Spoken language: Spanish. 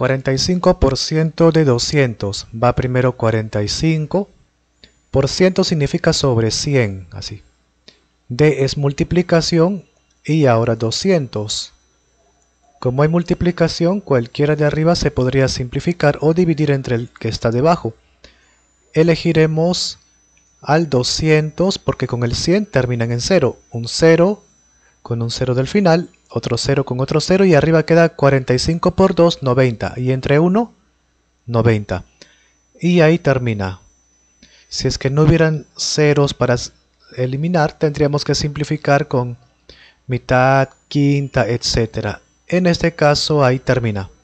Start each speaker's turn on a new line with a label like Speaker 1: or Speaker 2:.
Speaker 1: 45% de 200 va primero 45. Por ciento significa sobre 100, así. D es multiplicación y ahora 200. Como hay multiplicación, cualquiera de arriba se podría simplificar o dividir entre el que está debajo. Elegiremos al 200 porque con el 100 terminan en 0. Un 0 con un 0 del final otro 0 con otro 0 y arriba queda 45 por 2, 90 y entre 1, 90 y ahí termina. Si es que no hubieran ceros para eliminar tendríamos que simplificar con mitad, quinta, etc. En este caso ahí termina.